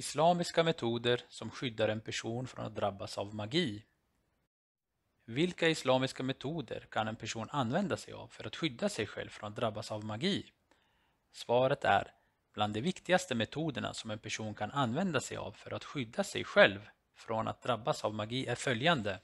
Islamiska metoder som skyddar en person från att drabbas av magi. Vilka islamiska metoder kan en person använda sig av för att skydda sig själv från att drabbas av magi? Svaret är bland de viktigaste metoderna som en person kan använda sig av för att skydda sig själv från att drabbas av magi är följande.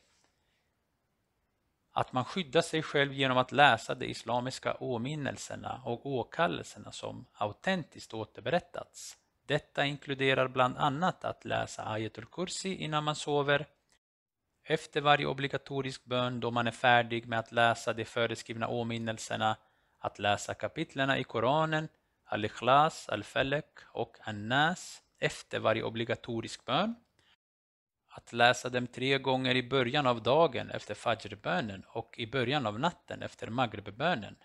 Att man skyddar sig själv genom att läsa de islamiska åminnelserna och åkallelserna som autentiskt återberättats detta inkluderar bland annat att läsa Ayatul Kursi innan man sover, efter varje obligatorisk bön då man är färdig med att läsa de föreskrivna åminnelserna, att läsa kapitlerna i Koranen, Al-Ikhlas, Al-Falak och An-Nas efter varje obligatorisk bön, att läsa dem tre gånger i början av dagen efter Fadjr-bönen och i början av natten efter Maghrib-bönen.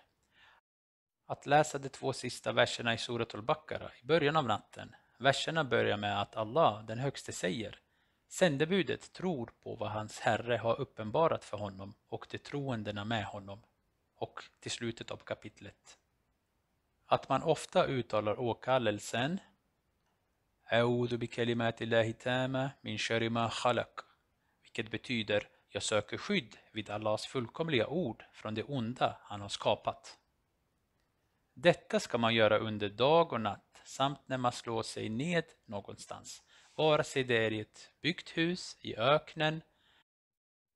Att läsa de två sista verserna i Surat al-Baqarah i början av natten. Verserna börjar med att Allah, den högste, säger Sändebudet tror på vad hans Herre har uppenbarat för honom och de troendena med honom. Och till slutet av kapitlet. Att man ofta uttalar åkallelsen min vilket betyder jag söker skydd vid Allahs fullkomliga ord från det onda han har skapat. Detta ska man göra under dag och natt samt när man slår sig ned någonstans, vare sig det är i ett byggt hus, i öknen,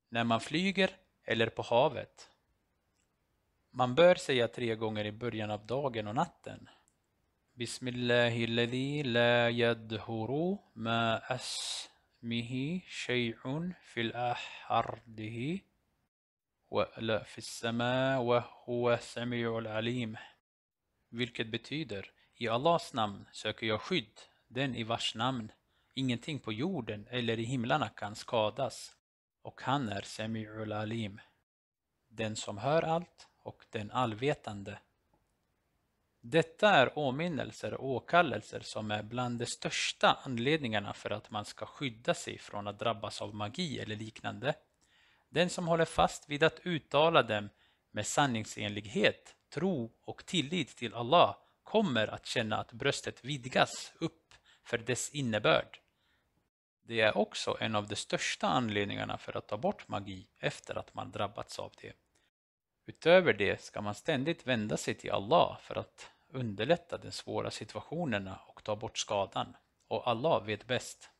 när man flyger eller på havet. Man bör säga tre gånger i början av dagen och natten. Bismillahilladhi la yadhuru ma asmihi shay'un fil ahardihi ولا في السماء وهو السميع العليم vilket betyder I Allahs namn söker jag skydd, den i vars namn ingenting på jorden eller i himlarna kan skadas. Och han är Semi'ul Alim, den som hör allt och den allvetande. Detta är åminnelser och åkallelser som är bland de största anledningarna för att man ska skydda sig från att drabbas av magi eller liknande. Den som håller fast vid att uttala dem med sanningsenlighet tro och tillit till Allah kommer att känna att bröstet vidgas upp för dess innebörd. Det är också en av de största anledningarna för att ta bort magi efter att man drabbats av det. Utöver det ska man ständigt vända sig till Allah för att underlätta de svåra situationerna och ta bort skadan. Och Allah vet bäst.